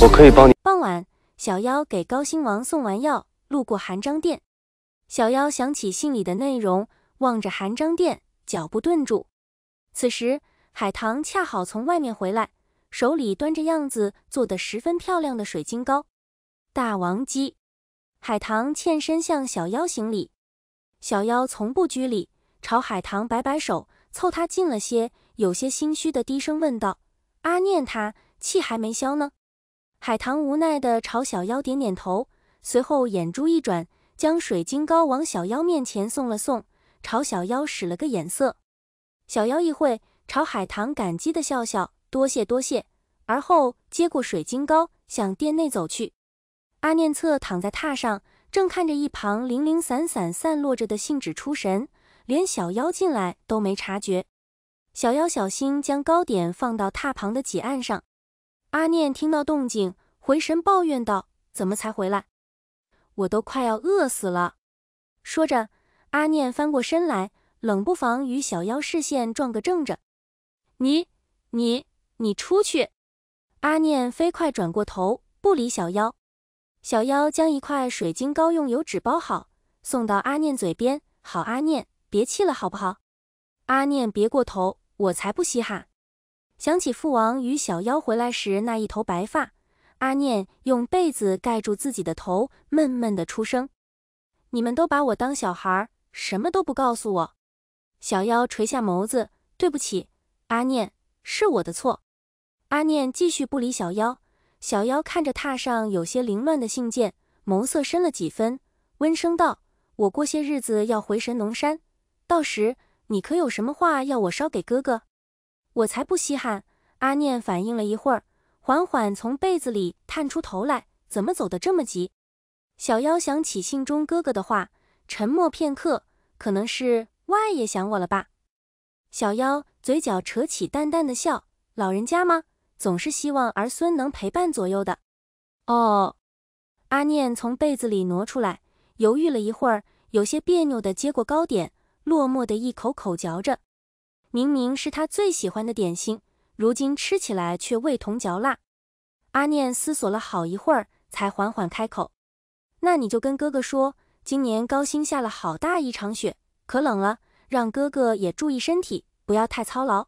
我可以帮你。傍晚，小妖给高兴王送完药，路过韩章殿，小妖想起信里的内容，望着韩章殿，脚步顿住。此时，海棠恰好从外面回来，手里端着样子做的十分漂亮的水晶糕。大王姬，海棠欠身向小妖行礼，小妖从不拘礼，朝海棠摆摆手，凑他近了些，有些心虚的低声问道。阿念他气还没消呢，海棠无奈的朝小妖点点头，随后眼珠一转，将水晶糕往小妖面前送了送，朝小妖使了个眼色。小妖一会朝海棠感激的笑笑，多谢多谢，而后接过水晶糕向店内走去。阿念侧躺在榻上，正看着一旁零零散散散落着的信纸出神，连小妖进来都没察觉。小妖小心将糕点放到榻旁的几案上。阿念听到动静，回神抱怨道：“怎么才回来？我都快要饿死了。”说着，阿念翻过身来，冷不防与小妖视线撞个正着。“你、你、你出去！”阿念飞快转过头，不理小妖。小妖将一块水晶糕用油纸包好，送到阿念嘴边：“好，阿念，别气了，好不好？”阿念别过头。我才不稀罕！想起父王与小妖回来时那一头白发，阿念用被子盖住自己的头，闷闷的出声：“你们都把我当小孩，什么都不告诉我。”小妖垂下眸子：“对不起，阿念，是我的错。”阿念继续不理小妖。小妖看着榻上有些凌乱的信件，眸色深了几分，温声道：“我过些日子要回神农山，到时……”你可有什么话要我捎给哥哥？我才不稀罕。阿念反应了一会儿，缓缓从被子里探出头来，怎么走得这么急？小妖想起信中哥哥的话，沉默片刻，可能是外爷想我了吧。小妖嘴角扯起淡淡的笑，老人家吗？总是希望儿孙能陪伴左右的。哦。阿念从被子里挪出来，犹豫了一会儿，有些别扭的接过糕点。落寞地一口口嚼着，明明是他最喜欢的点心，如今吃起来却味同嚼蜡。阿念思索了好一会儿，才缓缓开口：“那你就跟哥哥说，今年高兴下了好大一场雪，可冷了，让哥哥也注意身体，不要太操劳。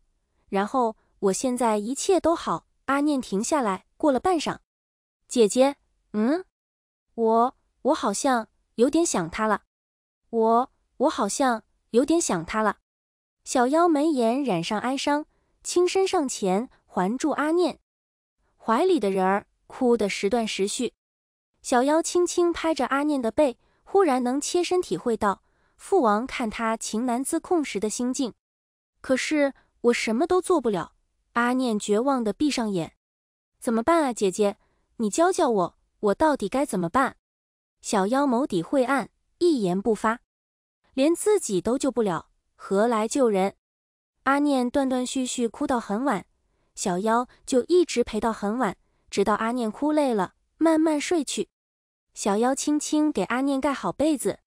然后我现在一切都好。”阿念停下来，过了半晌：“姐姐，嗯，我我好像有点想他了，我我好像。”有点想他了，小妖眉眼染上哀伤，轻身上前环住阿念怀里的人儿，哭得时断时续。小妖轻轻拍着阿念的背，忽然能切身体会到父王看他情难自控时的心境。可是我什么都做不了，阿念绝望的闭上眼。怎么办啊，姐姐，你教教我，我到底该怎么办？小妖眸底晦暗，一言不发。连自己都救不了，何来救人？阿念断断续续哭到很晚，小妖就一直陪到很晚，直到阿念哭累了，慢慢睡去。小妖轻轻给阿念盖好被子。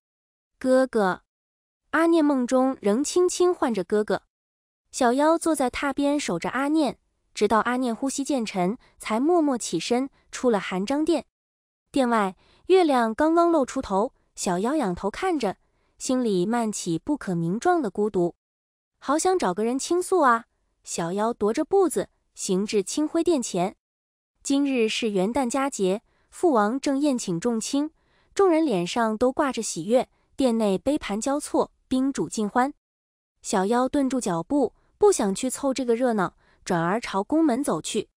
哥哥，阿念梦中仍轻轻唤着哥哥。小妖坐在榻边守着阿念，直到阿念呼吸渐沉，才默默起身出了含章殿。殿外月亮刚刚露出头，小妖仰头看着。心里漫起不可名状的孤独，好想找个人倾诉啊！小妖踱着步子行至清辉殿前。今日是元旦佳节，父王正宴请众卿，众人脸上都挂着喜悦。殿内杯盘交错，宾主尽欢。小妖顿住脚步，不想去凑这个热闹，转而朝宫门走去。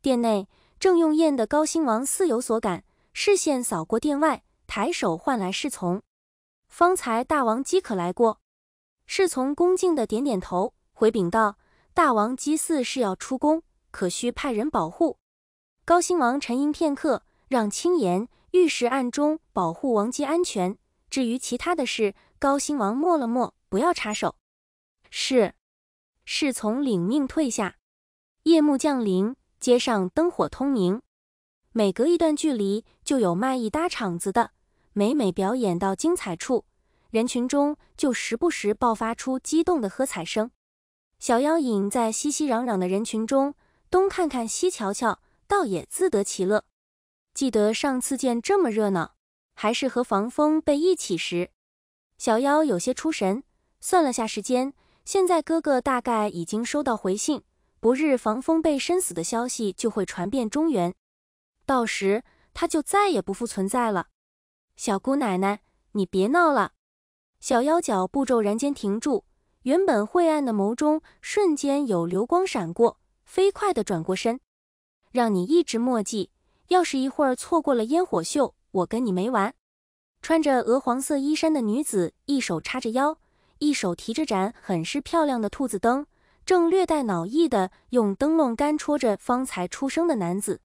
殿内正用宴的高兴王似有所感，视线扫过殿外，抬手唤来侍从。方才大王姬可来过，侍从恭敬的点点头，回禀道：“大王姬似是要出宫，可需派人保护。”高兴王沉吟片刻，让青岩、玉石暗中保护王姬安全。至于其他的事，高兴王默了默，不要插手。是侍从领命退下。夜幕降临，街上灯火通明，每隔一段距离就有卖艺搭场子的。每每表演到精彩处，人群中就时不时爆发出激动的喝彩声。小妖影在熙熙攘攘的人群中东看看西瞧瞧，倒也自得其乐。记得上次见这么热闹，还是和防风被一起时。小妖有些出神，算了下时间，现在哥哥大概已经收到回信，不日防风被身死的消息就会传遍中原，到时他就再也不复存在了。小姑奶奶，你别闹了！小妖脚步骤然间停住，原本晦暗的眸中瞬间有流光闪过，飞快的转过身，让你一直墨迹。要是一会儿错过了烟火秀，我跟你没完！穿着鹅黄色衣衫的女子，一手叉着腰，一手提着盏很是漂亮的兔子灯，正略带恼意的用灯笼杆戳着方才出生的男子。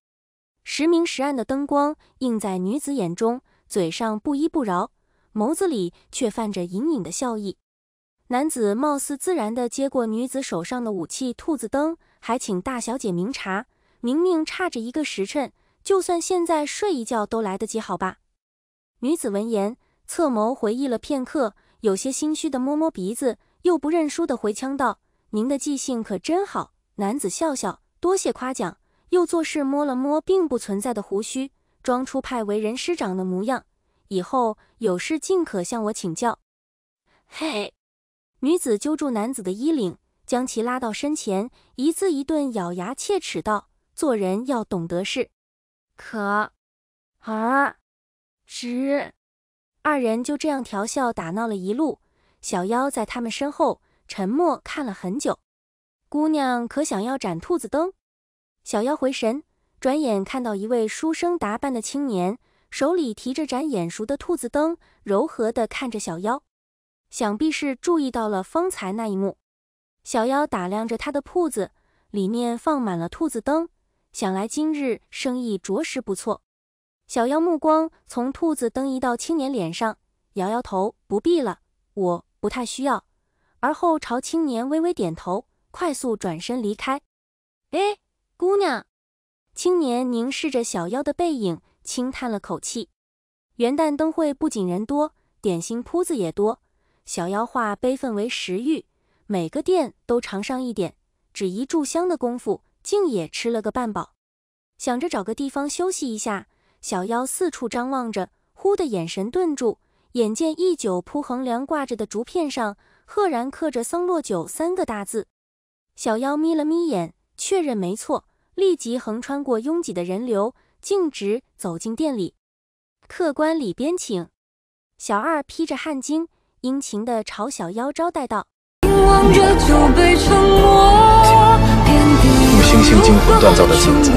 时明时暗的灯光映在女子眼中。嘴上不依不饶，眸子里却泛着隐隐的笑意。男子貌似自然地接过女子手上的武器兔子灯，还请大小姐明察。明明差着一个时辰，就算现在睡一觉都来得及，好吧？女子闻言，侧眸回忆了片刻，有些心虚地摸摸鼻子，又不认输地回腔道：“您的记性可真好。”男子笑笑，多谢夸奖，又做事摸了摸并不存在的胡须。装出派为人师长的模样，以后有事尽可向我请教。嘿，女子揪住男子的衣领，将其拉到身前，一字一顿，咬牙切齿道：“做人要懂得事，可啊，直。”二人就这样调笑打闹了一路，小妖在他们身后沉默看了很久。姑娘可想要盏兔子灯？小妖回神。转眼看到一位书生打扮的青年，手里提着盏眼熟的兔子灯，柔和地看着小妖，想必是注意到了方才那一幕。小妖打量着他的铺子，里面放满了兔子灯，想来今日生意着实不错。小妖目光从兔子灯移到青年脸上，摇摇头，不必了，我不太需要。而后朝青年微微点头，快速转身离开。哎，姑娘。青年凝视着小妖的背影，轻叹了口气。元旦灯会不仅人多，点心铺子也多。小妖化悲愤为食欲，每个店都尝上一点，只一炷香的功夫，竟也吃了个半饱。想着找个地方休息一下，小妖四处张望着，忽的眼神顿住，眼见一酒铺横梁挂着的竹片上，赫然刻着“桑落酒”三个大字。小妖眯了眯眼，确认没错。立即横穿过拥挤的人流，径直走进店里。客官，里边请。小二披着汗巾，殷勤的朝小妖招待道。用星星金魂锻造的镜子。